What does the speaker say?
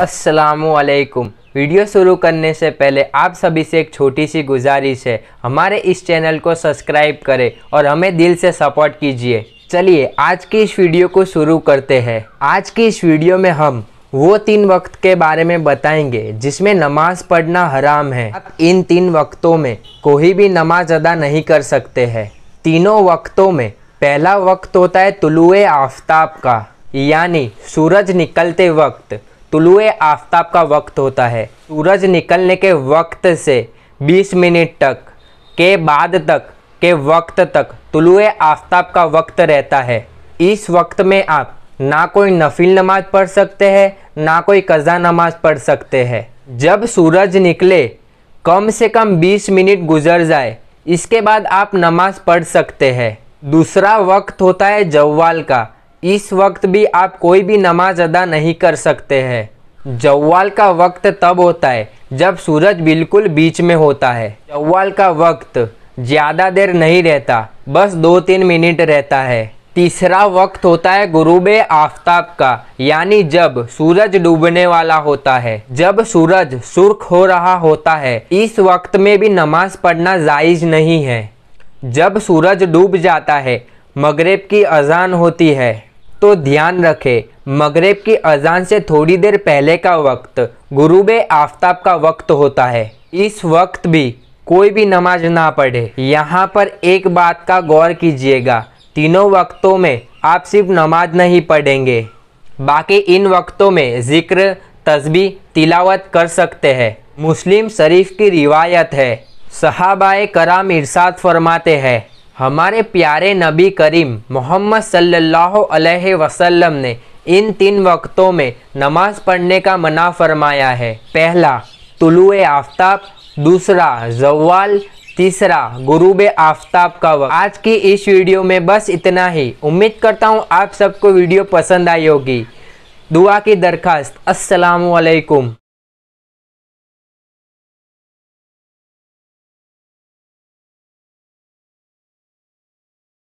असलकुम वीडियो शुरू करने से पहले आप सभी से एक छोटी सी गुजारिश है हमारे इस चैनल को सब्सक्राइब करें और हमें दिल से सपोर्ट कीजिए चलिए आज की इस वीडियो को शुरू करते हैं आज की इस वीडियो में हम वो तीन वक्त के बारे में बताएंगे जिसमें नमाज पढ़ना हराम है आप इन तीन वक्तों में कोई भी नमाज अदा नहीं कर सकते हैं तीनों वक्तों में पहला वक्त होता है तुलुए आफ्ताब का यानी सूरज निकलते वक्त तुलुए आफ्ताब का वक्त होता है सूरज निकलने के वक्त से 20 मिनट तक के बाद तक के वक्त तक तुलुए आफ्ताब का वक्त रहता है इस वक्त में आप ना कोई नफिल नमाज पढ़ सकते हैं ना कोई कज़ा नमाज पढ़ सकते हैं जब सूरज निकले कम से कम 20 मिनट गुजर जाए इसके बाद आप नमाज पढ़ सकते हैं दूसरा वक्त होता है जव्वाल का इस वक्त भी आप कोई भी नमाज अदा नहीं कर सकते हैं जव्वाल का वक्त तब होता है जब सूरज बिल्कुल बीच में होता है जव्वाल का वक्त ज़्यादा देर नहीं रहता बस दो तीन मिनट रहता है तीसरा वक्त होता है गुरुब आफ्ताब का यानी जब सूरज डूबने वाला होता है जब सूरज सुर्ख हो रहा होता है इस वक्त में भी नमाज पढ़ना जायज नहीं है जब सूरज डूब जाता है मगरब की अजान होती है तो ध्यान रखें मगरब की अजान से थोड़ी देर पहले का वक्त गुरुब आफ्ताब का वक्त होता है इस वक्त भी कोई भी नमाज ना पढ़े यहाँ पर एक बात का गौर कीजिएगा तीनों वक्तों में आप सिर्फ नमाज नहीं पढ़ेंगे बाकी इन वक्तों में ज़िक्र तस्बी तिलावत कर सकते हैं मुस्लिम शरीफ की रिवायत है सहाबाए कराम इरशाद फरमाते हैं हमारे प्यारे नबी करीम मोहम्मद सल्लल्लाहु अलैहि वसल्लम ने इन तीन वक्तों में नमाज पढ़ने का मना फरमाया है पहला तुलु आफ्ताब दूसरा जवाल तीसरा गुरुब आफ्ताब का वक्त आज की इस वीडियो में बस इतना ही उम्मीद करता हूँ आप सबको वीडियो पसंद आई होगी दुआ की दरखास्त असलकुम